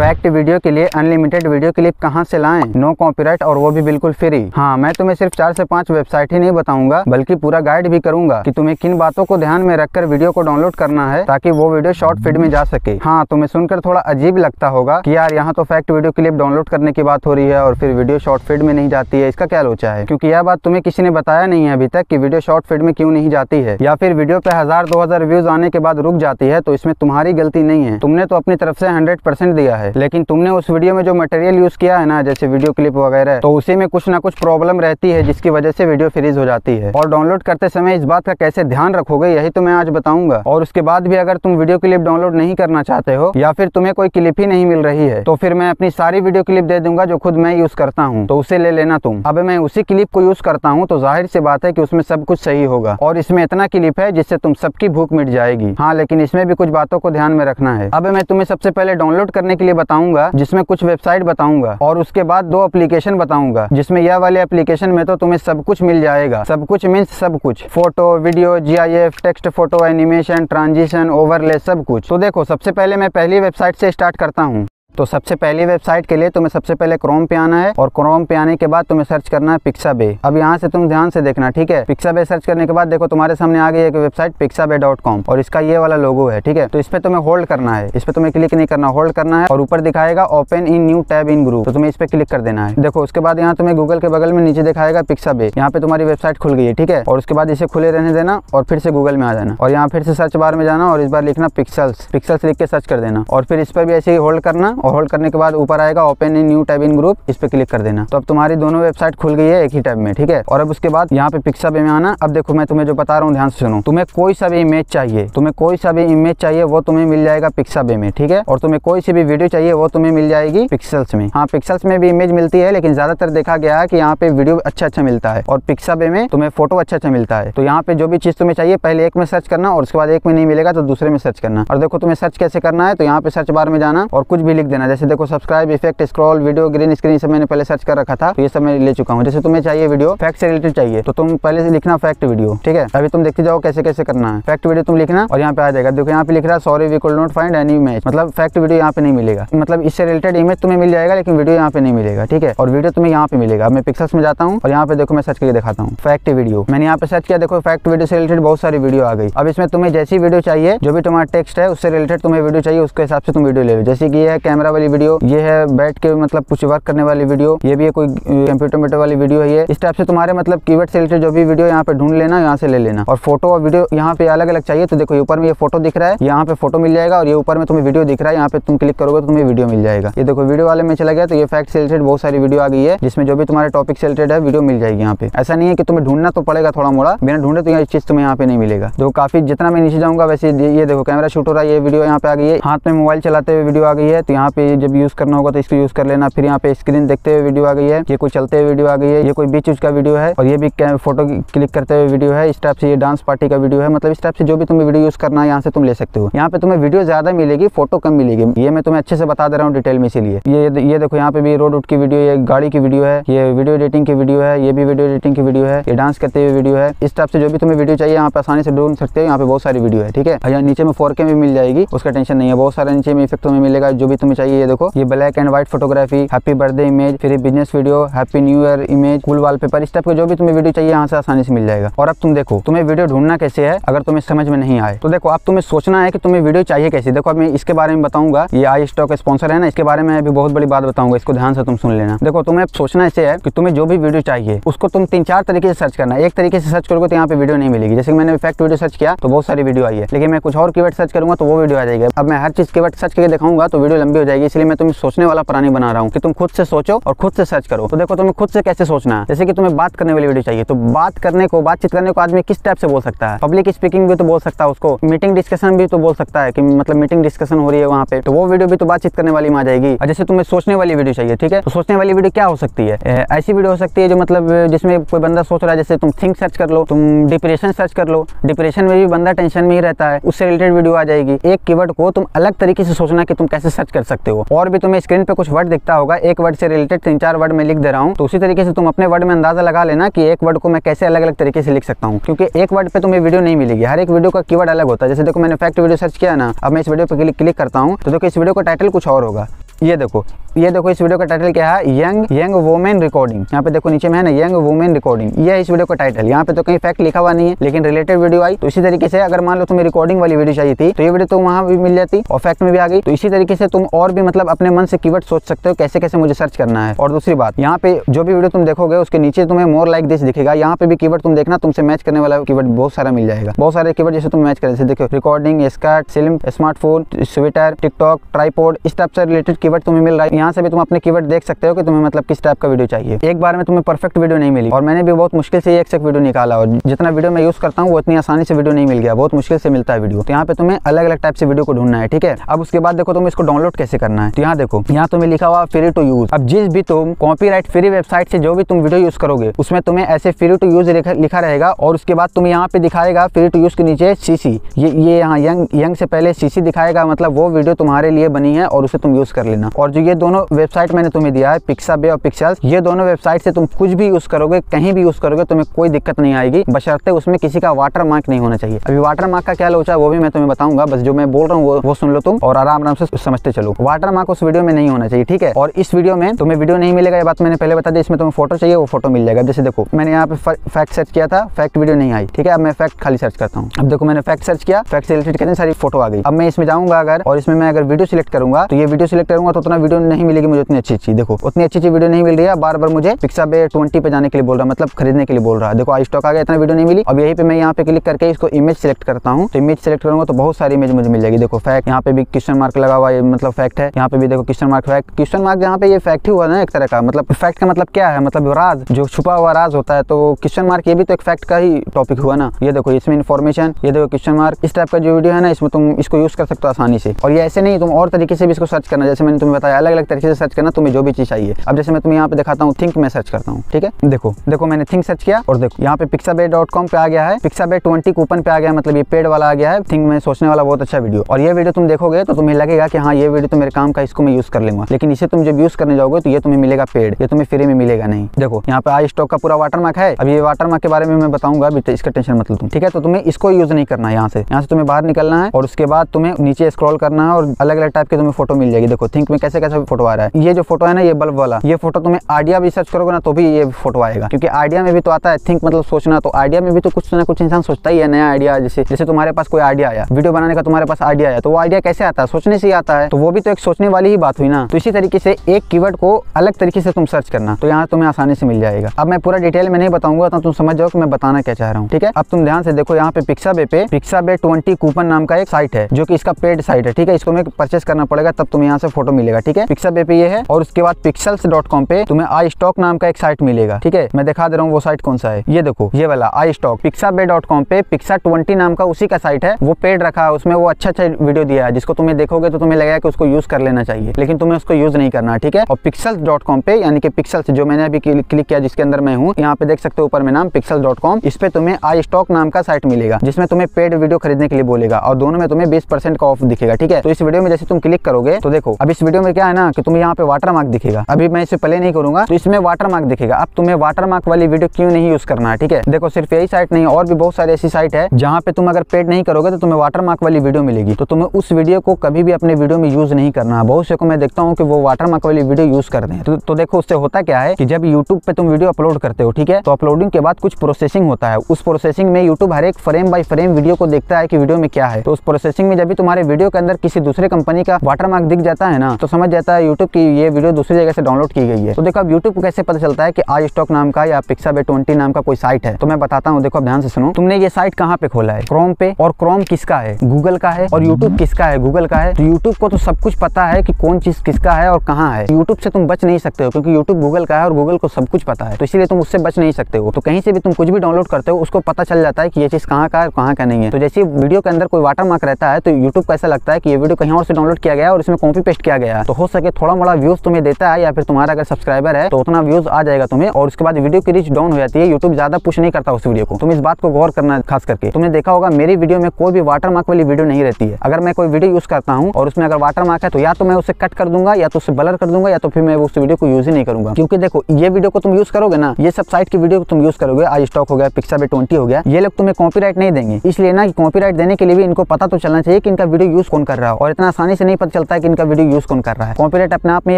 fact video के लिए unlimited video clip कहाँ से लाएं नो कॉपी और वो भी बिल्कुल फ्री हाँ मैं तुम्हें सिर्फ चार से पांच वेबसाइट ही नहीं बताऊंगा बल्कि पूरा गाइड भी करूंगा कि तुम्हें किन बातों को ध्यान में रखकर वीडियो को डाउनलोड करना है ताकि वो वीडियो शॉर्ट फीड में जा सके हाँ तुम्हें सुनकर थोड़ा अजीब लगता होगा की यार यहाँ तो फैक्ट वीडियो क्लिप डाउनलोड करने की बात हो रही है और फिर वीडियो शॉर्ट फीड में नहीं जाती है इसका क्या लोचा है क्यूँकी यह बात तुम्हें किसी ने बताया नहीं है अभी तक की वीडियो शॉर्ट फीड में क्यूँ नहीं जाती है या फिर वीडियो पे हजार दो हजार व्यूज आने के बाद रुक जाती है तो इसमें तुम्हारी गलती नहीं है तुमने तो अपनी तरफ से हंड्रेड दिया है है लेकिन तुमने उस वीडियो में जो मटेरियल यूज किया है ना जैसे वीडियो क्लिप वगैरह तो उसी में कुछ ना कुछ प्रॉब्लम रहती है जिसकी वजह से वीडियो फ्रीज हो जाती है और डाउनलोड करते समय इस बात का कैसे ध्यान रखोगे यही तो मैं आज बताऊंगा और उसके बाद भी अगर तुम वीडियो क्लिप डाउनलोड नहीं करना चाहते हो या फिर तुम्हें कोई क्लिप ही नहीं मिल रही है तो फिर मैं अपनी सारी वीडियो क्लिप दे दूंगा जो खुद मैं यूज करता हूँ तो उसे ले लेना तुम अब मैं उसी क्लिप को यूज करता हूँ तो जाहिर सी बात है की उसमें सब कुछ सही होगा और इसमें इतना क्लिप है जिससे तुम सबकी भूख मिट जाएगी हाँ लेकिन इसमें भी कुछ बातों को ध्यान में रखना है अब मैं तुम्हें सबसे पहले डाउनलोड करने के लिए लिए बताऊंगा जिसमें कुछ वेबसाइट बताऊंगा और उसके बाद दो एप्लीकेशन बताऊंगा जिसमें यह वाले एप्लीकेशन में तो तुम्हें सब कुछ मिल जाएगा सब कुछ मीन्स सब कुछ photo video GIF text photo animation transition overlay सब कुछ तो देखो सबसे पहले मैं पहली वेबसाइट से स्टार्ट करता हूँ तो सबसे पहली वेबसाइट के लिए तुम्हें सबसे पहले क्रोम पे आना है और क्रोम पे आने के बाद तुम्हें सर्च करना है पिक्सा बे अब यहाँ से तुम ध्यान से देखना ठीक है पिक्सा बे सर्च करने के बाद देखो तुम्हारे सामने आ गई एक website Pixabay dot com और इसका ये वाला लोगो है ठीक है तो इस पर तुम्हें होल्ड करना है इस पर तुम्हें क्लिक नहीं करना होल्ड करना है और ऊपर दिखाएगा open in new tab in group तो तुम्हें इस पर क्लिक कर देना है देखो उसके बाद यहाँ तुम्हें गूगल के बगल में नीचे दिखाएगा पिक्सा बे यहाँ पे तुम्हारी वेबसाइट खुल गई है ठीक है और उसके बाद इसे खुले रहने देना और फिर से गूगल में आ जाना और यहाँ फिर से सर्च बार में जाना और इस बार लिखना पिक्सल्स पिक्सल्स लिख के सर्च कर देना और फिर इस पर भी ऐसे ही होल्ड करना और होल्ड करने के बाद ऊपर आएगा open in new tab in group इस पर क्लिक कर देना तो अब तुम्हारी दोनों वेबसाइट खुल गई है एक ही टैब में ठीक है और अब उसके बाद यहाँ पे पिक्सा में आना अब देखो मैं तुम्हें जो बता रहा हूँ ध्यान से सुनो तुम्हें कोई सा भी इमेज चाहिए तुम्हें कोई सा भी इमेज चाहिए वो तुम्हें मिल जाएगा पिक्सा बे में ठीक है और तुम्हें कोई सी भी वीडियो चाहिए वो तुम्हें मिल जाएगी पिक्सल्स में हाँ पिक्सल्स में भी इमेज मिलती है लेकिन ज्यादातर देखा गया है कि यहाँ पे वीडियो अच्छा अच्छा मिलता है और पिक्सा बे में तुम्हें फोटो अच्छा अच्छा मिलता है तो यहाँ पे जो भी चीज तुम्हें चाहिए पहले एक में सर्च करना और उसके बाद एक में नहीं मिलेगा तो दूसरे में सर्च करना और देखो तुम्हें सर्च कैसे करना है तो यहाँ पे सर्च बार में जाना और कुछ भी लिख देना जैसे देखो subscribe effect scroll video green screen सब मैंने पहले सर्च कर रखा था तो ये सब मैं ले चुका हूँ जैसे तुम्हें चाहिए वीडियो फैक्ट से रिलेटेड चाहिए तो तुम पहले से लिखना फैक्ट वीडियो ठीक है अभी तुम देखते जाओ कैसे कैसे करना है फैक्ट वीडियो तुम लिखना और यहाँ पे आ जाएगा देखो यहाँ पे लिख रहा है sorry we could not find any image मतलब फैक्ट वीडियो यहाँ पे नहीं मिलेगा मतलब इससे रिलेटेड इमेज तुम्हें मिल जाएगा लेकिन वीडियो यहाँ पे नहीं मिलेगा ठीक है और वीडियो तुम्हें यहाँ पे मिलेगा मैं पिक्सल्स में जाता हूँ और यहाँ पे देखो मैं सर्च करके दिखाता हूँ फैक्ट वीडियो मैंने यहाँ पे सर्च किया देखो फैक्ट वीडियो से रिलेटेड बहुत सारी वीडियो आ गई अब इसमें तुम्हें जैसी वीडियो चाहिए जो भी तुम्हारा टेक्स्ट है उससे रिलेटेड तुम्हें वीडियो चाहिए उसके हिसाब से तुम वीडियो ले लो जैसे कि यह कैमरा कैमरा वाली वीडियो ये है बैठ के मतलब कुछ वर्क करने वाली वीडियो ये भी है कोई कंप्यूटर मीटर वाली वीडियो है ये इस टाइप से तुम्हारे मतलब की से रिलेटेड जो भी वीडियो यहाँ पे ढूंढ लेना यहाँ से ले लेना और फोटो और वीडियो यहाँ पे अलग अलग चाहिए तो देखो ऊपर में ये फोटो दिख रहा है यहाँ पे फोटो मिल जाएगा और ये ऊपर में तुम्हें वीडियो दिख रहा है यहाँ पे तुम क्लिक करोगे तो तुम्हें वीडियो मिल जाएगा ये देखो वीडियो वाले में चला गया तो ये फैक्ट से रिलेटेड बहुत सारी वीडियो आ गई है जिसमें जो भी तुम्हारे टॉपिक से रिलेटेड है वीडियो मिल जाएगी यहाँ पे ऐसा नहीं है कि तुम्हें ढूंढना तो पड़ेगा थोड़ा मोड़ा बिना ढूंढे तो ये चीज तुम्हें यहाँ पे नहीं मिलेगा तो काफी जितना मैं नीचे जाऊंगा वैसे ये देखो कैमरा शूट हो रहा है ये वीडियो यहाँ पे आ गई है हाथ में मोबाइल चलाते हुए वीडियो आ गई है तो यहाँ यहाँ पे जब यूज़ करना होगा तो इसको यूज़ कर लेना फिर यहाँ पे स्क्रीन देखते हुए वीडियो आ गई है ये कोई चलते हुए वीडियो आ गई है ये कोई बीच का वीडियो है और ये भी फोटो क्लिक करते हुए वीडियो है इस टाइप से ये डांस पार्टी का वीडियो है मतलब इस टाइप से जो भी तुम्हें वीडियो यूज़ करना है यहाँ से तुम ले सकते हो यहाँ पे तुम्हें वीडियो ज़्यादा मिलेगी फोटो कम मिलेगी ये मैं तुम्हें अच्छे से बता दे रहा हूँ डिटेल में इसलिए ये ये देखो यहाँ पे भी रोड उड की वीडियो ये गाड़ी की वीडियो है ये वीडियो एडिटिंग की वीडियो है ये भी वीडियो एडिटिंग की वीडियो है ये डांस करते हुए वीडियो है इस टाइप से जो भी तुम्हें वीडियो चाहिए यहाँ पे आसानी से ढूंढ सकते हो यहाँ पे बहुत सारी वीडियो है ठीक है नीचे में फोर भी मिल जाएगी उसका टेंशन नहीं है बहुत सारे नीचे में इफेक्ट तुम्हें मिलेगा जो भी तुम्हें चाहिए देखो ये black and white photography happy birthday image फिर business video happy new year image cool wallpaper इस टाइप के जो भी तुम्हें वीडियो चाहिए यहाँ से आसानी से मिल जाएगा और अब तुम देखो तुम्हें वीडियो ढूंढना कैसे है अगर तुम्हें समझ में नहीं आए तो देखो अब तुम्हें सोचना है कि तुम्हें वीडियो चाहिए कैसे देखो अब मैं इसके बारे में बताऊंगा ये आई स्टॉक स्पॉन्सर है ना इसके बारे में अभी बहुत बड़ी बात बताऊंगा इसको ध्यान से तुम सुन लेना देखो तुम्हें सोचना ऐसे है कि तुम्हें जो भी वीडियो चाहिए उसको तुम तीन चार तरीके से सर्च करना एक तरीके से सर्च करोगे तो यहाँ पे वीडियो नहीं मिलेगी जैसे मैंने फैक्ट वीडियो सर्च किया तो बहुत सारी वीडियो आई है लेकिन मैं कुछ और की सर्च करूंगा तो वो वीडियो आ जाएगी अब मैं हर चीज के सर्च करके दिखाऊंगा तो वीडियो लंबी हो जाएगी इसलिए मैं तुम्हें सोचने वाला प्राणी बना रहा हूँ कि तुम खुद से सोचो और खुद से सर्च करो तो देखो तुम्हें खुद से कैसे सोचना है जैसे कि तुम्हें बात करने वाली वीडियो चाहिए तो बात करने को बातचीत करने को आदमी किस टाइप से बोल सकता है पब्लिक स्पीकिंग भी तो बोल सकता है उसको मीटिंग डिस्कशन भी तो बोल सकता है कि मतलब मीटिंग डिस्कशन हो रही है वहाँ पे तो वो वीडियो भी तो बातचीत करने वाली में आ जाएगी और जैसे तुम्हें सोचने वाली वीडियो चाहिए ठीक है तो सोचने वाली वीडियो क्या हो सकती है ऐसी वीडियो हो सकती है जो मतलब जिसमें कोई बंदा सोच रहा है जैसे तुम थिंक सर्च कर लो तुम डिप्रेशन सर्च कर लो डिप्रेशन में भी बंदा टेंशन में ही रहता है उससे रिलेटेड वीडियो आ जाएगी एक कीवर्ड को तुम अलग तरीके से सोचना कि तुम कैसे सर्च कर सकते सकते हो और भी तुम्हें स्क्रीन पे कुछ वर्ड दिखता होगा एक वर्ड से रिलेटेड तीन चार वर्ड मैं लिख दे रहा हूँ तो उसी तरीके से तुम अपने वर्ड में अंदाजा लगा लेना की एक वर्ड को मैं कैसे अलग अलग तरीके से लिख सकता हूँ क्योंकि एक वर्ड पे तुम्हें वीडियो नहीं मिलेगी हर एक वीडियो का की अलग होता है जैसे देखो मैंने फैक्ट वीडियो सर्च किया ना अब मैं इस वीडियो पर क्लिक करता हूँ तो देखो इस वीडियो का टाइटल कुछ और होगा ये देखो ये देखो इस वीडियो का टाइटल क्या है यंग यंग वुमेन रिकॉर्डिंग यहाँ पे देखो नीचे में है ना यंग वुमेन रिकॉर्डिंग ये इस वीडियो का टाइटल यहाँ पे तो कहीं फैक्ट लिखा हुआ नहीं है लेकिन रिलेटेड वीडियो आई तो इसी तरीके से अगर मान लो तुम्हें रिकॉर्डिंग वाली वीडियो चाहिए थी तो ये वीडियो तो वहाँ भी मिल जाती और फैक्ट में भी आ गई तो इसी तरीके से तुम और भी मतलब अपने मन से की सोच सकते हो कैसे कैसे मुझे सर्च करना है और दूसरी बात यहाँ पे जो भी वीडियो तुम देखोगे उसके नीचे तुम्हें मोर लाइक दिस दिखेगा यहाँ पे भी कीवर्ड तुम देखना तुमसे मैच करने वाला कीवर्ड बहुत सारा मिल जाएगा बहुत सारे की जैसे तुम मैच कर जैसे देखो रिकॉर्डिंग स्कर्ट सिल्म स्मार्टफोन स्वेटर टिकटॉक ट्राईपोर्ड इस टाइप से रिलेटेड की तुम्हें मिल रहा है यहाँ से भी तुम अपने कीवर्ड देख सकते हो कि तुम्हें मतलब किस टाइप का वीडियो चाहिए एक बार में तुम्हें परफेक्ट वीडियो नहीं मिली और मैंने भी बहुत मुश्किल से एक से वीडियो निकाला और जितना वीडियो मैं यूज़ करता हूँ वो इतनी आसानी से वीडियो नहीं मिल गया बहुत मुश्किल से मिलता है वीडियो तो यहाँ पे तुम्हें अलग अलग टाइप से वीडियो को ढूंढना है ठीक है अब उसके बाद देखो तुम इसको डाउनलोड कैसे करना है तो यहाँ देखो यहाँ तुम्हें लिखा हुआ फ्री टू यूज अब जिस भी तुम कॉपीराइट फ्री वेबसाइट से जो भी तुम वीडियो यूज करोगे उसमें तुम्हें ऐसे फ्री टू यूज लिखा रहेगा और उसके बाद तुम्हें यहाँ पे दिखाएगा फ्री टू यूज के नीचे सीसी ये ये यहाँ यंग यंग से पहले सीसी दिखाएगा मतलब वो वीडियो तुम्हारे लिए बनी है और उसे तुम यूज कर लेना और जो ये दोनों दोनों वेबसाइट मैंने तुम्हें दिया है पिक्सा बे और पिक्सल ये दोनों वेबसाइट से तुम कुछ भी यूज करोगे कहीं भी यूज करोगे तुम्हें कोई दिक्कत नहीं आएगी बशर्ते उसमें किसी का वाटर मार्क नहीं होना चाहिए अभी वाटर मार्क का क्या लोचा वो भी मैं तुम्हें बताऊंगा बस जो मैं बोल रहा हूँ वो, वो सुन लो तुम और आराम आराम से समझते चलो वाटर मार्क उस वीडियो में नहीं होना चाहिए ठीक है और इस वीडियो में तुम्हें वीडियो नहीं मिलेगा ये बात मैंने पहले बता दी इसमें तुम्हें फोटो चाहिए वो फोटो मिल जाएगा जैसे देखो मैंने यहाँ पे फैक्ट सर्च किया था फैक्ट वीडियो नहीं आई ठीक है अब मैं फैक्ट खाली सर्च करता हूँ अब देखो मैंने फैक्ट सर्च किया फैक्ट से रिलेटेड कितनी सारी फोटो आ गई अब मैं इसमें जाऊंगा अगर और इसमें मैं अगर वीडियो सिलेक्ट करूंगा तो ये वीडियो सिलेक्ट करूंगा तो उतना वीडियो नहीं नहीं मिलेगी मुझे उतनी अच्छी अच्छी देखो उतनी अच्छी अच्छी वीडियो नहीं मिल रही है बार बार मुझे पिक्सा बे ट्वेंटी पे जाने के लिए बोल रहा है मतलब खरीदने के लिए बोल रहा है देखो आई स्टॉक आ गया इतना वीडियो नहीं मिली अब यही पे मैं यहाँ पे क्लिक करके इसको इमेज सेलेक्ट करता हूँ तो इमेज सेलेक्ट करूंगा तो बहुत सारी इमेज मुझे मिल जाएगी देखो फैक्ट यहाँ पे भी क्वेश्चन मार्क लगा हुआ है मतलब फैक्ट है यहाँ पे भी देखो question mark fact question mark यहाँ पे ये फैक्ट ही हुआ ना एक तरह का मतलब फैक्ट का मतलब क्या है मतलब राज जो छुपा हुआ राज होता है तो क्वेश्चन मार्क ये भी तो एक फैक्ट का ही टॉपिक हुआ ना ये देखो इसमें इन्फॉर्मेशन ये देखो क्वेश्चन मार्क इस टाइप का जो वीडियो है ना इसमें तुम इसको यूज कर सकते हो आसानी से और ये ऐसे नहीं तुम और तरीके से भी इसको सर्च करना जैसे मैंने तुम्हें बताया अलग अलग तरीके से सर्च करना तुम्हें जो भी चीज़ चाहिए अब जैसे मैं तुम्हें यहाँ पे दिखाता हूँ थिंक मैं सर्च करता हूँ ठीक है देखो देखो मैंने थिंक सर्च किया और देखो यहाँ पे पिक्साबे डॉट कॉम पे आ गया है पिक्साबे ट्वेंटी कूपन पे आ गया मतलब ये पेड वाला आ गया है थिंक में सोचने वाला बहुत अच्छा वीडियो और ये वीडियो तुम देखोगे तो तुम्हें लगेगा कि हाँ ये वीडियो तो मेरे काम का इसको मैं यूज़ कर लूंगा लेकिन इसे तुम जब यूज़ करने जाओगे तो ये तुम्हें मिलेगा पेड ये तुम्हें फ्री में मिलेगा नहीं देखो यहाँ पे आई स्टॉक का पूरा वाटर मार्क है अब ये वाटर मार्क के बारे में मैं बताऊंगा अभी तो इसका टेंशन मतलब तुम ठीक है तो तुम्हें इसको यूज़ नहीं करना है यहाँ से यहाँ से तुम्हें बाहर निकलना है और उसके बाद तुम्हें नीचे स्क्रॉल करना है और अलग अलग टाइप के तुम्हें फोटो मिल जाएगी देखो थिंक में कैसे कैसे फोटो फोटो आ रहा है ये जो फोटो है ना ये बल्ब वाला ये फोटो तुम्हें आइडिया भी सर्च करोगे ना तो भी ये फोटो आएगा क्योंकि आइडिया में भी तो आता है थिंक मतलब सोचना तो आइडिया में भी तो कुछ ना कुछ इंसान सोचता ही है नया आइडिया जैसे जैसे तुम्हारे पास कोई आइडिया आया वीडियो बनाने का तुम्हारे पास आइडिया आया तो वो आइडिया कैसे आता है सोचने से आता है तो वो भी तो एक सोचने वाली ही बात हुई ना तो इसी तरीके से एक कीवर्ड को अलग तरीके से तुम सर्च करना तो यहाँ तुम्हें आसानी से मिल जाएगा अब मैं पूरा डिटेल में नहीं बताऊंगा तो तुम समझ जाओ कि मैं बताना क्या चाह रहा हूँ ठीक है अब तुम ध्यान से देखो यहाँ पे पिक्सा बे पे पिक्सा बे ट्वेंटी कूपन नाम का एक साइट है जो की इसका पेड साइट है ठीक है इसको मैं परचेस करना पड़ेगा तब तुम्हें यहाँ से फोटो मिलेगा ठीक है पिक्सा व्हाट्सएप पे ये है और उसके बाद पिक्सल्स डॉट कॉम पे तुम्हें आई स्टॉक नाम का एक साइट मिलेगा ठीक है मैं दिखा दे रहा हूँ वो साइट कौन सा है ये देखो ये वाला आई स्टॉक पिक्सा पे डॉट कॉम पे पिक्सा ट्वेंटी नाम का उसी का साइट है वो पेड रखा है उसमें वो अच्छा अच्छा वीडियो दिया है जिसको तुम्हें देखोगे तो तुम्हें लगेगा कि उसको यूज कर लेना चाहिए लेकिन तुम्हें उसको यूज नहीं करना ठीक है और पिक्सल डॉट कॉम पे यानी कि पिक्सल्स जो मैंने अभी क्लिक किया जिसके अंदर मैं हूँ यहाँ पे देख सकते हो ऊपर में नाम पिक्सल डॉट कॉम इस पे तुम्हें आई स्टॉक नाम का साइट मिलेगा जिसमें तुम्हें पेड वीडियो खरीदने के लिए बोलेगा और दोनों में तुम्हें बीस परसेंट का ऑफ दिखेगा ठीक है तो इस वीडियो में जैसे तुम क्लिक करोगे तो देखो अब इस वीडियो में क्या है ना कि तुम्हें यहाँ पे वाटर मार्क दिखेगा अभी मैं इसे प्ले नहीं करूंगा तो इसमें वाटर मार्क दिखेगा अब तुम्हें वाटर मार्क वाली वीडियो क्यों नहीं यूज करना है ठीक है देखो सिर्फ यही साइट नहीं और भी बहुत सारी ऐसी साइट है जहाँ पे तुम अगर पेड नहीं करोगे तो तुम्हें वाटर मार्क वाली वीडियो मिलेगी तो तुम्हें उस वीडियो को कभी भी अपने वीडियो में यूज नहीं करना है बहुत से को मैं देखता हूँ कि वो वाटर मार्क वाली वीडियो यूज कर रहे हैं तो, तो, देखो उससे होता क्या है कि जब यूट्यूब पे तुम वीडियो अपलोड करते हो ठीक है तो अपलोडिंग के बाद कुछ प्रोसेसिंग होता है उस प्रोसेसिंग में यूट्यूब हर एक फ्रेम बाई फ्रेम वीडियो को देखता है कि वीडियो में क्या है तो उस प्रोसेसिंग में जब भी तुम्हारे वीडियो के अंदर किसी दूसरे कंपनी का वाटर मार्क दिख जाता है ना तो समझ जाता है यूट्यूब की ये वीडियो दूसरी जगह से डाउनलोड की गई है तो देखो अब यूट्यूब को कैसे पता चलता है कि आज स्टॉक नाम का या पिक्सा बे ट्वेंटी नाम का कोई साइट है तो मैं बताता हूँ देखो अब ध्यान से सुनो तुमने ये साइट कहाँ पे खोला है क्रोम पे और क्रोम किसका है गूगल का है और यूट्यूब किसका है गूगल का है तो यूट्यूब को तो सब कुछ पता है की कौन चीज किसका है और कहाँ है यूट्यूब से तुम बच नहीं सकते हो क्योंकि यूट्यूब गूगल का है और गूगल को सब कुछ पता है तो इसलिए तुम उससे बच नहीं सकते हो तो कहीं से भी तुम कुछ भी डाउनलोड करते हो उसको पता चल जाता है कि ये चीज कहाँ का है और कहाँ का नहीं है तो जैसे वीडियो के अंदर कोई वाटर मार्क रहता है तो यूट्यूब को ऐसा लगता है कि ये वीडियो कहीं और से डाउनलोड किया गया और इसमें कॉपी पेस्ट किया गया तो हो सके के थोड़ा मोड़ा व्यूज तुम्हें देता है या फिर तुम्हारा अगर सब्सक्राइबर है तो उतना व्यूज आ जाएगा तुम्हें और उसके बाद वीडियो की रीच डाउन हो जाती है यूट्यूब ज्यादा पुष नहीं करता उस वीडियो को तुम इस बात को गौर करना खास करके तुमने देखा होगा मेरी वीडियो में कोई भी वाटर मार्क वाली वीडियो नहीं रहती है अगर मैं कोई वीडियो यूज करता हूँ और उसमें अगर वाटर मार्क है तो या तो मैं उसे कट कर दूंगा या तो उसे ब्लर कर दूंगा या तो फिर मैं उस वीडियो को यूज ही नहीं करूंगा क्योंकि देखो ये वीडियो को तुम यूज करोगे ना ये सब साइट की वीडियो को तुम यूज करोगे आज स्टॉक हो गया पिक्सा ट्वेंटी हो गया ये लोग तुम्हें कॉपीराइट नहीं देंगे इसलिए ना कॉपीराइट देने के लिए भी इनको पता तो चलना चाहिए कि इनका वीडियो यूज कौन कर रहा है और इतना आसानी से नहीं पता चलता है कि इनका वीडियो यूज कौन कर रहा है कॉपीराइट अपने आप में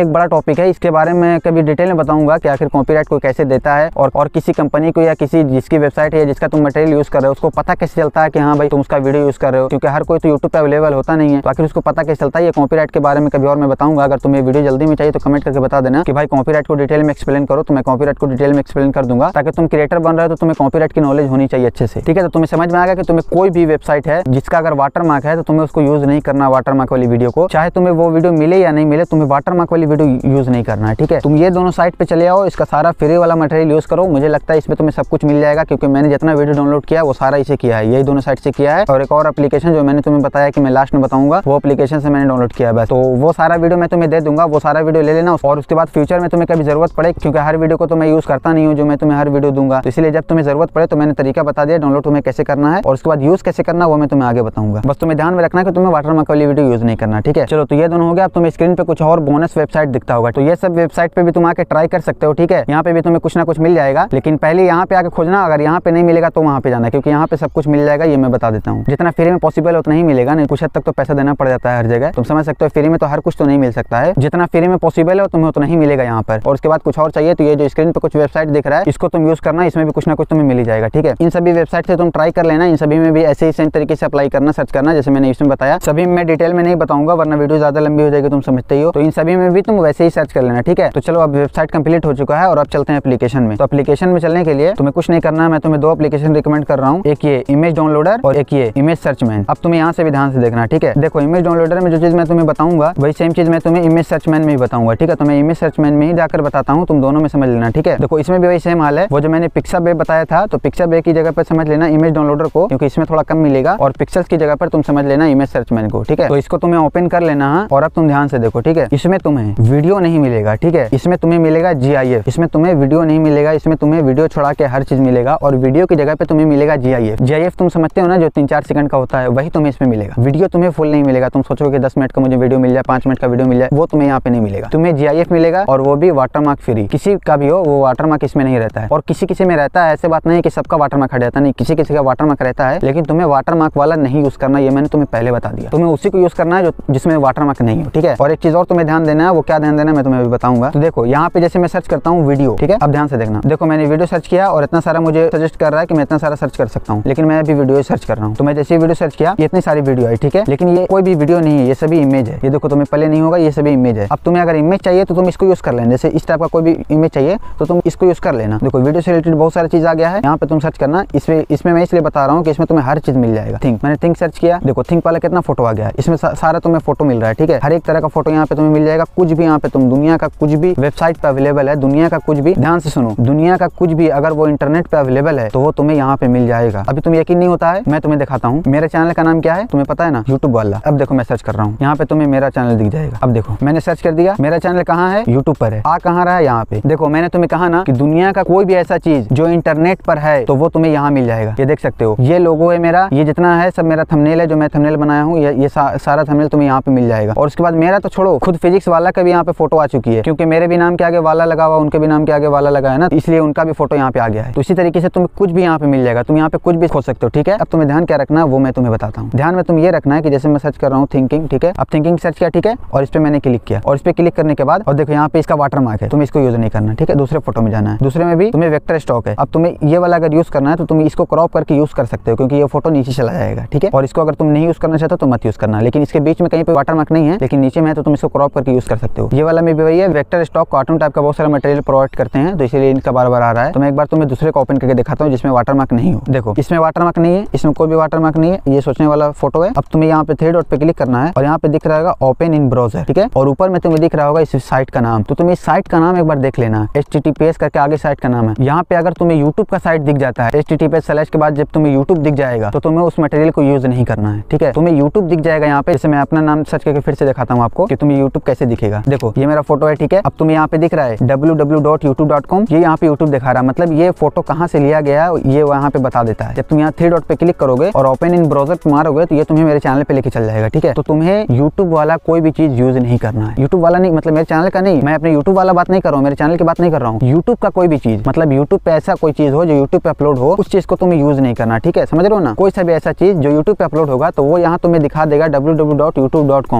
एक बड़ा टॉपिक है इसके बारे में कभी डिटेल में बताऊंगा कि आखिर कॉपीराइट को कैसे देता है और और किसी कंपनी को या किसी जिसकी वेबसाइट है जिसका तुम मटेरियल यूज़ कर रहे हो उसको पता कैसे चलता है कि हाँ भाई तुम उसका वीडियो यूज़ कर रहे हो क्योंकि हर कोई तो यूट्यूब पर अवेलेबल होता नहीं है तो आखिर उसको पता कैसे चलता है ये कॉपी के बारे में कभी और मैं बताऊंगा अगर तुम्हें वीडियो जल्दी में चाहिए तो कमेंट करके बता देना कि भाई कॉपी को डिटेल में एक्सप्लेन करो तो मैं कॉपी को डिटेल में एक्सप्लेन कर दूंगा ताकि तुम क्रिएटर बन रहे हो तो तुम्हें कॉपी की नॉलेज होनी चाहिए अच्छे से ठीक है तो तुम्हें समझ में आएगा कि तुम्हें कोई भी वेबसाइट है जिसका अगर वाटर मार्क है तो तुम्हें उसको यूज नहीं करना वाटर मार्क वाली वीडियो को चाहे तुम्हें वो वीडियो मिले या नहीं मिले तुम्हें वाटर मार्क वाली वीडियो यूज़ नहीं करना है ठीक है तुम ये दोनों साइट पर चले आओ इसका सारा फ्री वाला मटेरियल यूज़ करो मुझे लगता है इसमें तुम्हें सब कुछ मिल जाएगा क्योंकि मैंने जितना वीडियो डाउनलोड किया वो सारा इसे किया है यही दोनों साइट से किया है और एक और एप्लीकेशन जो मैंने तुम्हें बताया कि मैं लास्ट में बताऊंगा वो एप्लीकेशन से मैंने डाउनलोड किया है तो वो सारा वीडियो मैं तुम्हें दे दूंगा वो सारा वीडियो ले लेना और उसके बाद फ्यूचर में तुम्हें कभी जरूरत पड़े क्योंकि हर वीडियो को तो मैं यूज़ करता नहीं हूँ जो मैं तुम्हें हर वीडियो दूंगा तो इसलिए जब तुम्हें जरूरत पड़े तो मैंने तरीका बता दिया डाउनलोड तुम्हें कैसे करना है और उसके बाद यूज़ कैसे करना वो मैं तुम्हें आगे बताऊंगा बस तुम्हें ध्यान में रखना कि तुम्हें वाटर मार्क वाली वीडियो यूज़ नहीं करना ठीक है चलो तो ये दोनों हो गया अब तुम्हें स्क्रीन पर कुछ और बोनस वेबसाइट दिखता होगा तो ये सब वेबसाइट पे भी तुम आके ट्राई कर सकते हो ठीक है यहाँ पे भी तुम्हें कुछ ना कुछ मिल जाएगा लेकिन पहले यहाँ पे आके खोजना अगर यहाँ पे नहीं मिलेगा तो वहाँ पे जाना क्योंकि यहाँ पे सब कुछ मिल जाएगा ये मैं बता देता हूँ जितना फ्री में पॉसिबल उतना ही मिलेगा नहीं कुछ हद तक तो पैसा देना पड़ जाता है हर जगह तुम समझ सकते हो फ्री में तो हर कुछ तो नहीं मिल सकता है जितना फ्री में पॉसिबल है तुम्हें उतना ही मिलेगा यहाँ पर और उसके बाद कुछ और चाहिए तो ये जो स्क्रीन पर कुछ वेबसाइट दिख रहा है इसको तुम यूज करना इसमें भी कुछ ना कुछ तुम्हें मिल जाएगा ठीक है इन सभी वेबसाइट से तुम ट्राई कर लेना इन सभी में भी ऐसे ही सेम तरीके से अप्लाई करना सर्च करना जैसे मैंने इसमें बताया सभी मैं डिटेल में नहीं बताऊंगा वरना वीडियो ज्यादा लंबी हो जाएगी तुम समझते ही हो तो इन सभी में भी तुम वैसे ही सर्च कर लेना ठीक है तो चलो अब वेबसाइट कंप्लीट हो चुका है और अब चलते हैं एप्लीकेशन में तो एप्लीकेशन में चलने के लिए तुम्हें कुछ नहीं करना है मैं तुम्हें दो एप्लीकेशन रिकमेंड कर रहा हूँ एक ये इमेज डाउनलोडर और एक ये इमेज सर्च मैन अब तुम्हें यहाँ से भी ध्यान से देखना ठीक है देखो इमेज डाउनलोडर में जो चीज मैं तुम्हें बताऊंगा वही सेम चीज मैं तुम्हें इमेज सर्च मैन में ही बताऊंगा ठीक है तो मैं इमेज सर्च मैन में ही जाकर बताता हूँ तुम दोनों में समझ लेना ठीक है देखो इसमें भी वही सेम हाल है वो जो मैंने पिक्सा बे बताया था तो पिक्सा बे की जगह पर समझ लेना इमेज डाउनलोडर को क्योंकि इसमें थोड़ा कम मिलेगा और पिक्सल्स की जगह पर तुम समझ लेना इमेज सर्च मैन को ठीक है तो इसको तुम्हें ओपन कर लेना है हाँ, और अब तुम ध्यान से देखो ठीक है इसमें तुम्हें वीडियो नहीं मिलेगा ठीक है इसमें तुम्हें मिलेगा जी इसमें तुम्हें वीडियो नहीं मिलेगा इसमें तुम्हें वीडियो छोड़ा के हर चीज मिलेगा और वीडियो की जगह पे तुम्हें मिलेगा जी आई तुम समझते हो ना जो तीन चार सेकंड का होता है वही तुम्हें इसमें मिलेगा वीडियो तुम्हें फुल नहीं मिलेगा तुम सोचो सोचोगे दस मिनट का मुझे वीडियो मिल जाए पांच मिनट का वीडियो मिल जाए वो तुम्हें यहाँ पे नहीं मिलेगा तुम्हें जी मिलेगा और वो भी वाटर मार्क फ्री किसी का भी हो वो वाटर मार्क इसमें नहीं रहता है और किसी किसी में रहता है ऐसे बात नहीं है कि सबका वाटरमार्क रहता नहीं किसी किसी का वाटर मार्क रहता है लेकिन तुम्हें वाटर मार्क वाला नहीं यूज करना ये मैंने तुम्हें पहले बता दिया तुम्हें उसी को यूज करना है जो जिसमें मार्क नहीं हो ठीक है और एक चीज और तुम्हें ध्यान देना है वो क्या ध्यान देना है मैं तुम्हें अभी बताऊंगा तो देखो यहाँ पे जैसे मैं सर्च करता हूँ वीडियो ठीक है अब ध्यान से देखना देखो मैंने वीडियो सर्च किया और इतना सारा मुझे सजेस्ट कर रहा है कि मैं इतना सारा सर्च कर सकता हूँ लेकिन मैं अभी वीडियो सर्च कर रहा हूँ तो मैं जैसे वीडियो सर्च किया इतनी सारी वीडियो आई ठीक है लेकिन ये कोई भी वीडियो नहीं है ये सभी इमेज है ये देखो तुम्हें पहले नहीं होगा ये सभी इमेज है अब तुम्हें अगर इमेज चाहिए तो तुम इसको यूज कर लेना जैसे इस टाइप का कोई भी इमेज चाहिए तो तुम इसको यूज कर लेना देखो वीडियो से रिलेटेड बहुत सारी चीज आ गया है यहाँ पे तुम सर्च करना इसमें इसमें मैं इसलिए बता रहा हूँ कि इसमें तुम्हें हर चीज मिल जाएगा थिंक मैंने थिंक सर्च किया देखो थिंक वाला कितना फोटो आ गया इसमें सारा तुम्हें फोटो मिल रहा है ठीक है हर एक तरह का फोटो यहाँ पे तुम्हें मिल जाएगा कुछ भी यहाँ पे तुम दुनिया का कुछ भी वेबसाइट पे अवेलेबल है दुनिया का कुछ भी ध्यान से सुनो दुनिया का कुछ भी अगर वो इंटरनेट पे अवेलेबल है तो वो तुम्हें यहाँ पे मिल जाएगा अभी तुम्हें यकीन नहीं होता है मैं तुम्हें दिखाता हूँ मेरे चैनल का नाम क्या है तुम्हें पता है ना यूट्यूब वाला अब देखो मैं सर्च कर रहा हूँ यहाँ पे तुम्हें मेरा चैनल दिख जाएगा अब देखो मैंने सर्च कर दिया मेरा चैनल कहाँ है यूट्यूब पर है आ कहाँ रहा है यहाँ पे देखो मैंने तुम्हें कहा ना कि दुनिया का कोई भी ऐसा चीज जो इंटरनेट पर है तो वो तुम्हें यहाँ मिल जाएगा ये देख सकते हो ये लोगो है मेरा ये जितना है सब मेरा थमनेल है जो मैं थमनेल बनाया हूँ ये सारा थमनेल तुम्हें यहाँ पे मिल जाएगा और उसके बाद मेरा तो छोड़ो खुद फिजिक्स वाला का भी यहाँ पे फोटो आ चुकी है क्योंकि मेरे भी नाम के आगे वाला लगा हुआ उनके भी नाम के आगे वाला लगा है ना तो इसलिए उनका भी फोटो यहाँ पे आ गया है तो इसी तरीके से तुम्हें कुछ भी यहाँ पे मिल जाएगा तुम यहाँ पे कुछ भी खोज सकते हो ठीक है अब तुम्हें ध्यान क्या रखना है वो मैं तुम्हें बताता हूँ ध्यान में तुम ये रखना है कि जैसे मैं सर्च कर रहा हूँ थिंकिंग ठीक है अब थिंकिंग सर्च किया ठीक है और इस पर मैंने क्लिक किया और इस पर क्लिक करने के बाद और देखो यहाँ पे इसका वाटर मार्क है तुम्हें इसको यूज नहीं करना ठीक है दूसरे फोटो में जाना है दूसरे में भी तुम्हें वेक्टर स्टॉक है अब तुम्हें ये वाला अगर यूज करना है तो तुम इसको क्रॉप करके यूज कर सकते हो क्योंकि ये फोटो नीचे चला जाएगा ठीक है और इसको अगर तुम नहीं यूज करना चाहते तो मत यूज करना लेकिन इसके बीच में कहीं पर वाटर मार्क नहीं है लेकिन नीचे में तो तुम इसको क्रॉप क्रॉप करके यूज कर सकते हो ये वाला में भी भैया वेक्टर स्टॉक कॉटन टाइप का बहुत सारा मटेरियल प्रोवाइड करते हैं तो इसलिए इनका बार बार आ रहा है तो मैं एक बार तुम्हें दूसरे को ओपन करके दिखाता हूँ जिसमें वाटर मार्क नहीं हो देखो इसमें वाटर मार्क नहीं है इसमें कोई भी वाटर मार्क नहीं है ये सोचने वाला फोटो है अब तुम्हें यहाँ पे थ्री डॉट पे क्लिक करना है और यहाँ पे दिख रहा है ओपन इन ब्राउजर ठीक है और ऊपर में तुम्हें दिख रहा होगा इस साइट का नाम तो तुम्हें इस साइट का नाम एक बार देख लेना एच करके आगे साइट का नाम है यहाँ पे अगर तुम्हें यूट्यूब का साइट दिख जाता है एच टी के बाद जब तुम्हें यूट्यूब दिख जाएगा तो तुम्हें उस मटेरियल को यूज नहीं करना है ठीक है तुम्हें यूट्यूब दिख जाएगा यहाँ पे जैसे मैं अपना नाम सर्च करके फिर से दिखाता हूँ आपको कि तुम्हें यूट्यूब यूट्यूब कैसे दिखेगा देखो ये मेरा फोटो है ठीक है अब तुम्हें यहाँ पे दिख रहा है www.youtube.com ये यहाँ पे यूट्यूब दिखा रहा है मतलब ये फोटो कहाँ से लिया गया ये वहाँ पे बता देता है जब तुम यहाँ थ्री डॉट पे क्लिक करोगे और ओपन इन ब्राउजर पे मारोगे तो ये तुम्हें मेरे चैनल पे लेके चल जाएगा ठीक है तो तुम्हें यूट्यूब वाला कोई भी चीज यूज नहीं करना है यूट्यूब वाला नहीं मतलब मेरे चैनल का नहीं मैं अपने यूट्यूब वाला बात नहीं कर रहा हूँ मेरे चैनल की बात नहीं कर रहा हूँ यूट्यूब का कोई भी चीज मतलब यूट्यूब पे ऐसा कोई चीज हो जो यूट्यूब पे अपलोड हो उस चीज को तुम्हें यूज नहीं करना ठीक है समझ रहे हो ना कोई सा भी ऐसा चीज जो यूट्यूब पे अपलोड होगा तो वो यहाँ तुम्हें दिखा देगा डब्ल्यू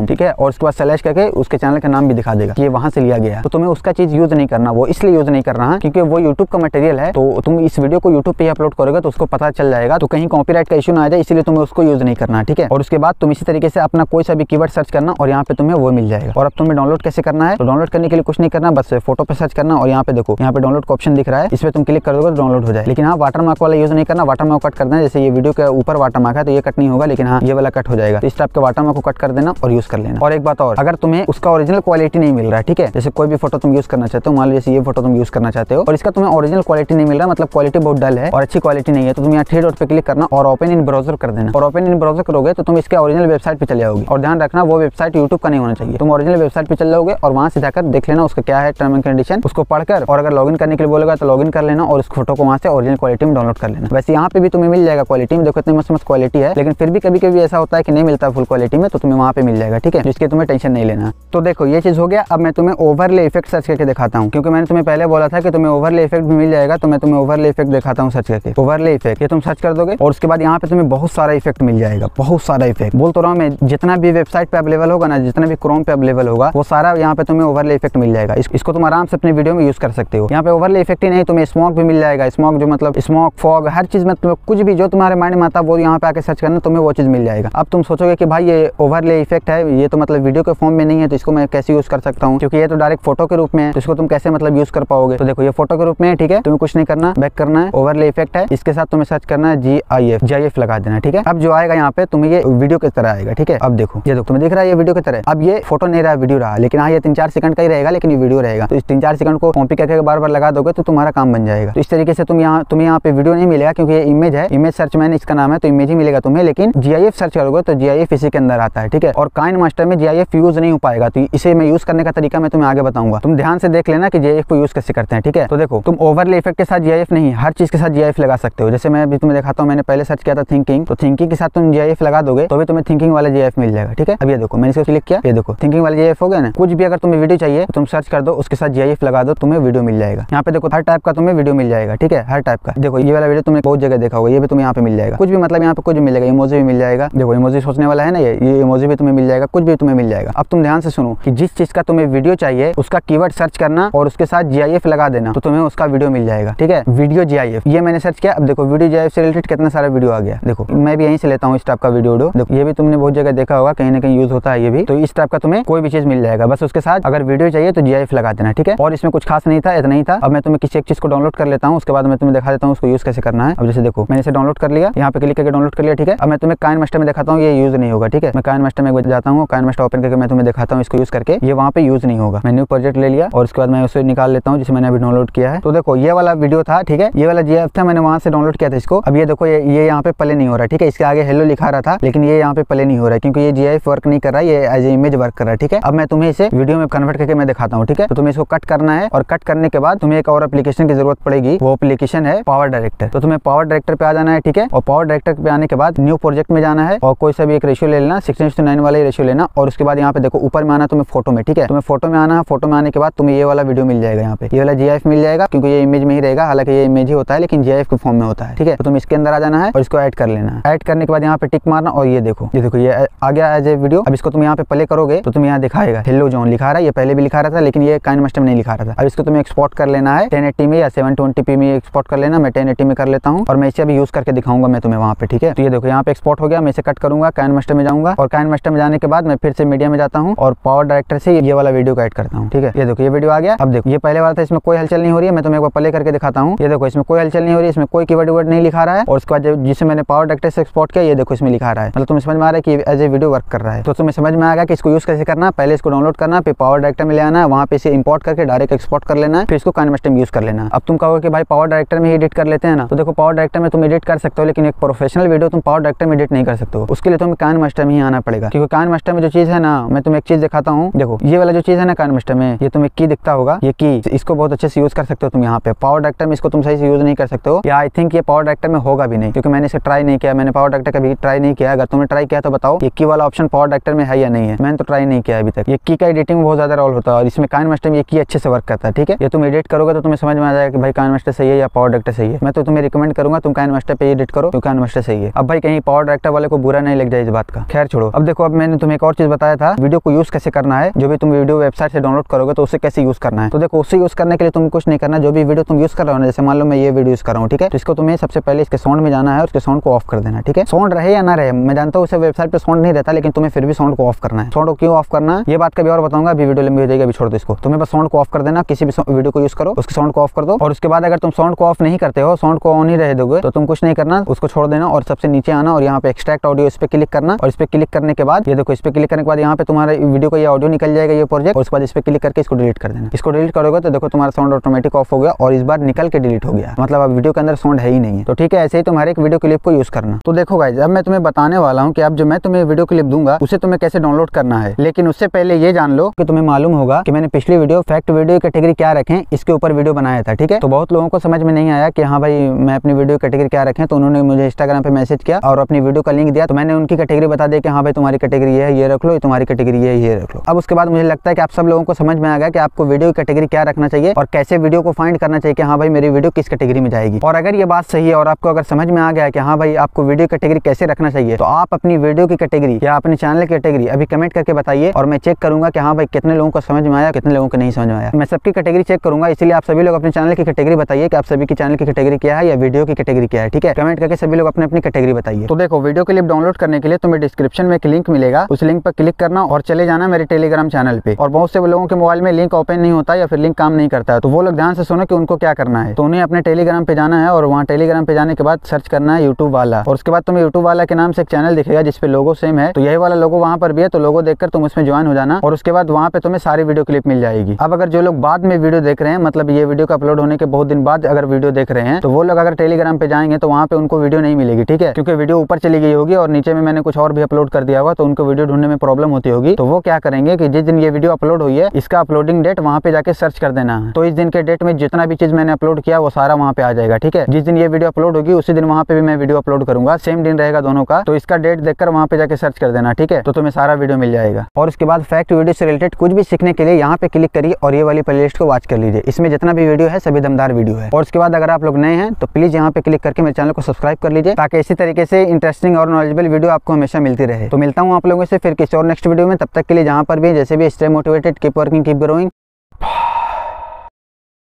ठीक है और उसके बाद सेलेक्ट करके उसका उसके चैनल का नाम भी दिखा देगा ये वहाँ से लिया गया है तो तुम्हें उसका चीज यूज नहीं करना वो इसलिए यूज नहीं करना रहा क्योंकि वो यूट्यूब का मटेरियल है तो तुम इस वीडियो को यूट्यूब पे अपलोड करोगे तो उसको पता चल जाएगा तो कहीं कॉपीराइट का इशू ना आ जाए इसलिए तुम्हें उसको यूज नहीं करना ठीक है और उसके बाद तुम इसी तरीके से अपना कोई सा भी की सर्च करना और यहाँ पे तुम्हें वो मिल जाएगा और अब तुम्हें डाउनलोड कैसे करना है तो डाउनलोड करने के लिए कुछ नहीं करना बस फोटो पे सर्च करना और यहाँ पे देखो यहाँ पे डाउनलोड का ऑप्शन दिख रहा है इस पर तुम क्लिक कर तो डाउनलोड हो जाए लेकिन हाँ वाटर मार्क वाला यूज नहीं करना वाटर मार्क कट करना है जैसे ये वीडियो के ऊपर वाटर मार्क है तो ये कट नहीं होगा लेकिन हाँ ये वाला कट हो जाएगा तो इस टाइप के वाटर मार्क को कट कर देना और यूज कर लेना और एक बात और अगर तुम्हें उसका ओरिजिनल क्वालिटी नहीं मिल रहा है ठीक है जैसे कोई भी फोटो तुम यूज करना चाहते हो मान लो जैसे ये फोटो तुम यूज करना चाहते हो और इसका तुम्हें ओरिजिनल क्वालिटी नहीं मिल रहा मतलब क्वालिटी बहुत डल है और अच्छी क्वालिटी नहीं है तो तुम यहाँ थ्री डॉट पे क्लिक करना और ओपन इन ब्राउजर कर देना और ओपन इन ब्राउजर करोगे तो तुम इसके ओरिजिनल वेबसाइट पर चले जाओगे और ध्यान रखना वो वेबसाइट यूट्यूब का नहीं होना चाहिए तुम ओरिजिनल वेबसाइट पर चले जाओगे और वहाँ से जाकर देख लेना उसका क्या है टर्म एंड कंडीशन उसको पढ़कर और अगर लॉगिन करने के लिए बोलेगा तो लॉगिन कर लेना और उस फोटो को वहाँ से ओरिजिनल क्वालिटी में डाउनलोड कर लेना वैसे यहाँ पे भी तुम्हें मिल जाएगा क्वालिटी में देखो इतनी मस्त मस्त क्वालिटी है लेकिन फिर भी कभी कभी ऐसा होता है कि नहीं मिलता फुल क्वालिटी में तो तुम्हें वहाँ पे मिल जाएगा ठीक है जिसके तुम्हें टेंशन नहीं लेना तो देखो ये चीज़ हो गया अब मैं तुम्हें ओवरले इफेक्ट सर्च करके दिखाता हूँ क्योंकि मैंने तुम्हें पहले बोला था कि तुम्हें ओवरले इफेक्ट भी मिल जाएगा तो मैं तुम्हें ओवरले इफेक्ट दिखाता हूँ सर्च करके ओवरले इफेक्ट ये तुम सर्च कर दोगे और उसके बाद यहाँ पे तुम्हें बहुत सारा इफेक्ट मिल जाएगा बहुत सारा इफेक्ट बोल तो रहा हूँ मैं जितना भी वेबसाइट पर अवेलेबल होगा ना जितना भी क्रोम पे अवेलेबल होगा वो सारा यहाँ पे तुम्हें ओवरले इफेक्ट मिल जाएगा इसको तुम आराम से अपने वीडियो में यूज कर सकते हो यहाँ पे ओवरले इफेक्ट ही नहीं तुम्हें स्मॉक भी मिल जाएगा स्मॉक जो मतलब स्मॉक फॉग हर चीज मतलब कुछ भी जो तुम्हारे माइंड में आता वो यहाँ पे आके सर्च करना तुम्हें वो चीज मिल जाएगा अब तुम सोचोगे कि भाई ये ओवरले इफेक्ट है ये तो मतलब वीडियो के फॉर्म में नहीं है तो इसको मैं कैसे यूज़ कर सकता हूँ क्योंकि ये तो डायरेक्ट फोटो के रूप में है तो इसको तुम कैसे मतलब यूज़ कर पाओगे तो देखो ये फोटो के रूप में है ठीक है तुम्हें कुछ नहीं करना बैक करना है ओवरले इफेक्ट है इसके साथ तुम्हें सर्च करना है जी I F G I F लगा देना ठीक है अब जो आएगा यहाँ पे तुम्हें ये वीडियो की तरह आएगा ठीक है अब देखो ये देखो तुम्हें दिख रहा है ये वीडियो की तरह अब ये फोटो नहीं रहा वीडियो रहा लेकिन हाँ ये तीन चार सेकंड का ही रहेगा लेकिन ये वीडियो रहेगा तो इस तीन चार सेकंड को कॉपी करके बार बार लगा दोगे तो तुम्हारा काम बन जाएगा तो इस तरीके से तुम यहाँ तुम्हें यहाँ पे वीडियो नहीं मिलेगा क्योंकि ये इमेज है इमेज सर्च मैंने इसका नाम है तो इमेज ही मिलेगा तुम्हें लेकिन जी सर्च करोगे तो जी इसी के अंदर आता है ठीक है और काइन मास्टर में जी यूज नहीं हो पाएगा तो इसे मैं यूज़ करने का तरीका मैं तुम्हें आगे बताऊंगा तुम ध्यान से देख लेना कि जे को यूज़ कैसे करते हैं ठीक है तो देखो तुम ओवरले इफेक्ट के साथ जे नहीं हर चीज़ के साथ जे लगा सकते हो जैसे मैं अभी तुम्हें दिखाता हूँ मैंने पहले सर्च किया था थिंकिंग तो थिंकिंग के साथ तुम जीएफ लगा दोगे तो भी तुम्हें थिंकिंग वाला जे मिल जाएगा ठीक है अभी देखो मैंने इसे क्लिक किया ये देखो थिंकिंग वाले जे हो गया ना कुछ भी अगर तुम्हें वीडियो चाहिए तो तुम सर्च कर दो उसके साथ जे लगा दो तुम्हें वीडियो मिल जाएगा यहाँ पे देखो हर टाइप का तुम्हें वीडियो मिल जाएगा ठीक है हर टाइप का देखो ये वाला वीडियो तुमने बहुत जगह देखा होगा ये भी तुम्हें यहाँ पे मिल जाएगा कुछ भी मतलब यहाँ पे कुछ मिलेगा इमोजी भी मिल जाएगा देखो इमोजी सोचने वाला है ना ये इमोजी भी तुम्हें मिल जाएगा कुछ भी तुम्हें मिल जाएगा अब तुम ध्यान से सुनो कि जिस चीज का तुम्हें वीडियो चाहिए उसका कीवर्ड सर्च करना और उसके साथ जीआईएफ लगा देना तो तुम्हें उसका वीडियो मिल जाएगा ठीक है वीडियो जीआईएफ ये मैंने सर्च किया अब देखो वीडियो जीआईएफ से रिलेटेड कितना सारा वीडियो आ गया देखो मैं भी यहीं से लेता हूँ इस टाइप का वीडियो देखो ये भी तुमने बहुत जगह देखा होगा कहीं ना कहीं यूज होता है ये भी तो इस टाइप का तुम्हें कोई भी चीज मिल जाएगा बस उसके साथ अगर वीडियो चाहिए तो जीआईएफ लगा देना ठीक है और इसमें कुछ खास नहीं था इतना ही था अब मैं तुम्हें किसी एक चीज को डाउनलोड कर लेता हूँ उसके बाद मैं तुम्हें दिखा देता हूँ उसको यूज कैसे करना है अब जैसे देखो मैंने इसे डाउनलोड कर लिया यहाँ पे क्लिक करके डाउनलोड कर लिया ठीक है अब मैं तुम्हें काइन मस्टर में दिखाता हूँ ये यूज नहीं होगा ठीक है मैं काइन मस्टर में जाता हूँ काइन मस्टर ओपन करके मैं तुम्हें दिखाता हूँ हूँ इसको यूज करके ये वहाँ पे यूज नहीं होगा मैंने प्रोजेक्ट ले लिया और उसके बाद मैं उसे निकाल लेता हूँ जिसे मैंने अभी डाउनलोड किया है तो देखो ये वाला वीडियो था ठीक है ये वाला जी था मैंने वहाँ से डाउनलोड किया था इसको अब ये देखो ये यहाँ पे पले नहीं हो रहा ठीक है इसके आगे हेलो लिखा रहा था लेकिन ये यहाँ पे पले नहीं हो रहा है क्योंकि ये जी वर्क नहीं कर रहा ये एज ए इमेज वर्क कर रहा है ठीक है अब मैं तुम्हें इसे वीडियो में कन्वर्ट करके मैं दिखाता हूँ ठीक है तो तुम्हें इसको कट करना है और कट करने के बाद तुम्हें एक और अपलीकेशन की जरूरत पड़ेगी वो अपलीकेशन है पावर डायरेक्टर तो तुम्हें पावर डायरेक्टर पे आ जाना है ठीक है और पावर डायरेक्टर पे आने के बाद न्यू प्रोजेक्ट में जाना है और कोई सा भी एक रेशियो ले लेना सिक्स नाइन वाला रेशियो लेना और उसके बाद यहाँ पे देखो ऊपर में आना तुम्हें फोटो में ठीक है तुम्हें फोटो में आना है फोटो में आने के बाद तुम्हें ये वाला वीडियो मिल जाएगा यहाँ पे ये वाला जी मिल जाएगा क्योंकि ये इमेज में ही रहेगा हालांकि ये इमेज ही होता है लेकिन जी के फॉर्म में होता है ठीक है तो तुम इसके अंदर आ जाना है और इसको एड कर लेना है ऐड करने के बाद यहाँ पे टिक मारना और ये देखो ये देखो ये आ गया एज ए वीडियो अब इसको तुम यहाँ पे प्ले करोगे तो तुम यहाँ दिखाएगा हेलो जोन लिखा रहा है ये पहले भी लिखा रहा था लेकिन ये काइन मस्टम नहीं लिखा रहा था अब इसको तुम्हें एक्सपोर्ट कर लेना है टेन एट्टी में या सेवन ट्वेंटी में एक्सपोर्ट कर लेना मैं टेन एट्टी में कर लेता हूँ और मैं इसे अभी यूज करके दिखाऊंगा मैं तुम्हें वहाँ पे ठीक है तो ये देखो यहाँ पे एक्सपोर्ट हो गया मैं इसे कट करूंगा काइन मस्टर में जाऊंगा और काइन मस्टर में जाने के बाद मैं फिर से मीडिया में जाता हूँ और पावर डायरेक्टर से ये वाला वीडियो को एड करता हूँ ठीक है ये देखो ये वीडियो आ गया अब देखो ये पहले बार था इसमें कोई हलचल नहीं हो रही है मैं तुम्हें एक बार प्ले करके दिखाता हूँ ये देखो इसमें कोई हलचल नहीं हो रही है इसमें कोई कीवर्ड वर्ड नहीं लिखा रहा है और उसके बाद जिसे मैंने पावर डायरेक्टर से एक्सपोर्ट किया ये देखो इसमें लिखा रहा है मतलब तुम्हें समझ में आ रहा है कि एज ए वीडियो वर्क कर रहा है तो तुम्हें समझ में आएगा कि इसको यूज कैसे करना पहले इसको डाउनलोड करना फिर पावर डायरेक्टर में ले आना वहाँ पे इसे इम्पोर्ट करके डायरेक्ट एक्सपोर्ट कर लेना फिर इसको कन्वेस्टम यूज कर लेना अब तुम कहो कि भाई पावर डायरेक्टर में एडिट कर लेते हैं ना तो देखो पावर डायरेक्टर में तुम एडिट कर सकते हो लेकिन एक प्रोफेशनल वीडियो तुम पावर डायरेक्टर में एडिट नहीं कर सकते हो उसके लिए तुम्हें कान मास्टर में ही आना पड़ेगा क्योंकि कान मास्टर में जो चीज है ना मैं तुम्हें एक चीज दिखाता हूँ देखो ये वाला जो चीज है ना कार्मिस्टर में ये तुम्हें की दिखता होगा ये की इसको बहुत अच्छे से यूज कर सकते हो तुम यहाँ पे पावर डायरेक्टर में इसको तुम सही से यूज नहीं कर सकते हो या आई थिंक ये पावर डायरेक्टर में होगा भी नहीं क्योंकि मैंने इसे ट्राई नहीं किया मैंने पावर डायरेक्टर कभी ट्राई नहीं किया अगर तुमने ट्राई किया तो बताओ ये की वाला ऑप्शन पावर डायरेक्टर में है या नहीं है मैंने तो ट्राई नहीं किया अभी तक ये की का एडिटिंग में बहुत ज्यादा रोल होता है और इसमें कान मास्टर में ये की अच्छे से वर्क करता है ठीक है ये तुम एडिट करोगे तो तुम्हें समझ में आ जाएगा कि भाई कान मास्टर सही है या पावर डायरेक्टर सही है मैं तो तुम्हें रिकमेंड करूंगा तुम कान मास्टर पर एडिट करो क्योंकि तो कान मास्टर सही है अब भाई कहीं पावर डायरेक्टर वाले को बुरा नहीं लग जाए इस बात का खैर छोड़ो अब देखो अब मैंने तुम्हें एक और चीज बताया था वीडियो को यूज कर कैसे करना है जो भी तुम वीडियो वेबसाइट से डाउनलोड करोगे तो उसे कैसे यूज करना है तो देखो उसे यूज करने के लिए तुम कुछ नहीं करना जो भी वीडियो तुम यूज कर रहे हो जैसे मान लो मैं ये वीडियो यूज कर रहा हूँ ठीक है तो इसको तुम्हें सबसे पहले इसके साउंड में जाना है उसके साउंड को ऑफ कर देना ठीक है साउंड रहे या ना रहे मैं जानता हूँ उसे वेबसाइट पर साउंड नहीं रहता लेकिन तुम्हें फिर भी साउंड को ऑफ करना है साउंड को क्यों ऑफ करना है ये बात कभी और बताऊंगा अभी वीडियो लंबी हो जाएगी अभी छोड़ दो इसको तुम्हें बस साउंड को ऑफ कर देना किसी भी वीडियो को यूज करो उसके साउंड को ऑफ कर दो और उसके बाद अगर तुम साउंड को ऑफ नहीं करते हो साउंड को ऑन ही रह दोगे तो तुम कुछ नहीं करना उसको छोड़ देना और सबसे नीचे आना और यहाँ पे एक्सट्रैक्ट ऑडियो इस पर क्लिक करना और इस पर क्लिक करने के बाद ये देखो इस पर क्लिक करने के बाद यहाँ पे तुम्हारे वीडियो देखो ये ऑडियो निकल जाएगा ये प्रोजेक्ट और उसके बाद इस पर क्लिक करके इसको डिलीट कर देना इसको डिलीट करोगे तो देखो तुम्हारा साउंड ऑटोमेटिक ऑफ हो गया और इस बार निकल के डिलीट हो गया मतलब अब वीडियो के अंदर साउंड है ही नहीं तो ठीक है ऐसे ही तुम्हारे एक वीडियो क्लिप को यूज करना तो देखो भाई अब मैं तुम्हें बताने वाला हूँ की अब जो मैं तुम्हें वीडियो क्लिप दूंगा उसे तुम्हें कैसे डाउनलोड करना है लेकिन उससे पहले ये जान लो कि तुम्हें मालूम होगा कि मैंने पिछली वीडियो फैक्ट वीडियो कैटेगरी क्या रखें इसके ऊपर वीडियो बनाया था ठीक है तो बहुत लोगों को समझ में नहीं आया कि हाँ भाई मैं अपनी वीडियो कैटेगरी क्या रखें तो उन्होंने मुझे इंस्टाग्राम पे मैसेज किया और अपनी वीडियो का लिंक दिया तो मैंने उनकी कैटेगरी बता दी कि हाँ भाई तुम्हारी कैटेगरी है ये रख लो तुम्हारी कैटेगरी है ये देख लो अब उसके बाद मुझे लगता है कि आप सब लोगों को समझ में आ गया कि आपको वीडियो की कैटेगरी क्या रखना चाहिए और कैसे वीडियो को फाइंड करना चाहिए कि हाँ भाई मेरी वीडियो किस कैटेगरी में जाएगी और अगर ये बात सही है और आपको अगर समझ में आ गया कि हाँ भाई आपको वीडियो कैटेगरी कैसे रखना चाहिए तो आप अपनी वीडियो की कैटेगरी या अपने चैनल की कैटेगरी अभी कमेंट करके बताइए और मैं चेक करूंगा कि हाँ भाई कितने लोगों को समझ में आया कितने लोगों को नहीं समझ में आया मैं सबकी कैटेगरी चेक करूंगा इसलिए आप सभी लोग अपने चैनल की कैटेगरी बताइए कि आप सभी की चैनल की कैटेगरी क्या है या वीडियो की कैटेगरी क्या है ठीक है कमेंट करके सभी लोग अपने अपनी कैटेगरी बताइए तो देखो वीडियो क्लिप डाउनलोड करने के लिए तुम्हें डिस्क्रिप्शन में एक लिंक मिलेगा उस लिंक पर क्लिक करना और चले जाना मेरे टेलीग्राम चैनल पे और बहुत से लोगों के मोबाइल में लिंक ओपन नहीं होता या फिर लिंक काम नहीं करता है तो वो लोग ध्यान से सुनो कि उनको क्या करना है तो उन्हें अपने टेलीग्राम पे जाना है और वहाँ टेलीग्राम पे जाने के बाद सर्च करना है यूट्यूब वाला और उसके बाद तुम्हें यूट्यूब वाला के नाम से एक चैनल दिखेगा जिसपे लोगो सेम है तो यही वाला लोगो वहाँ पर भी है तो लोगो देखकर तुम उसमें ज्वाइन हो जाना और उसके बाद वहाँ पे तुम्हें सारी वीडियो क्लिप मिल जाएगी अब अगर जो लोग बाद में वीडियो देख रहे हैं मतलब ये वीडियो का अपलोड होने के बहुत दिन बाद अगर वीडियो देख रहे हैं तो वो लोग अगर टेलीग्राम पे जाएंगे तो वहाँ पे उनको वीडियो नहीं मिलेगी ठीक है क्योंकि वीडियो ऊपर चली गई होगी और नीचे में मैंने कुछ और भी अपलोड कर दिया होगा तो उनको वीडियो ढूंढने में प्रॉब्लम होती होगी तो वो क्या करेंगे कि जिस दिन ये वीडियो अपलोड हुई है इसका अपलोडिंग डेट वहाँ पे जाके सर्च कर देना तो इस दिन के डेट में जितना भी चीज़ मैंने अपलोड किया वो सारा वहाँ पे आ जाएगा ठीक है जिस दिन ये वीडियो अपलोड होगी उसी दिन वहाँ पे भी मैं वीडियो अपलोड करूंगा सेम दिन रहेगा दोनों का तो इसका डेट देखकर वहाँ पे जाके सर्च कर देना ठीक है तो तुम्हें सारा वीडियो मिल जाएगा और उसके बाद फैक्ट वीडियो से रिलेटेड कुछ भी सीखने के लिए यहाँ पे क्लिक करिए और ये वाली प्लेलिस्ट को वॉच कर लीजिए इसमें जितना भी वीडियो है सभी दमदार वीडियो है और उसके बाद अगर आप लोग नए हैं तो प्लीज यहाँ पे क्लिक करके मेरे चैनल को सब्सक्राइब कर लीजिए ताकि इसी तरीके से इंटरेस्टिंग और नॉलेजेबल वीडियो आपको हमेशा मिलती रहे तो मिलता हूँ आप लोगों से फिर किसी और नेक्स्ट वीडियो में तब तक के लिए जहाँ पर भी जैसे भी stay motivated keep working keep growing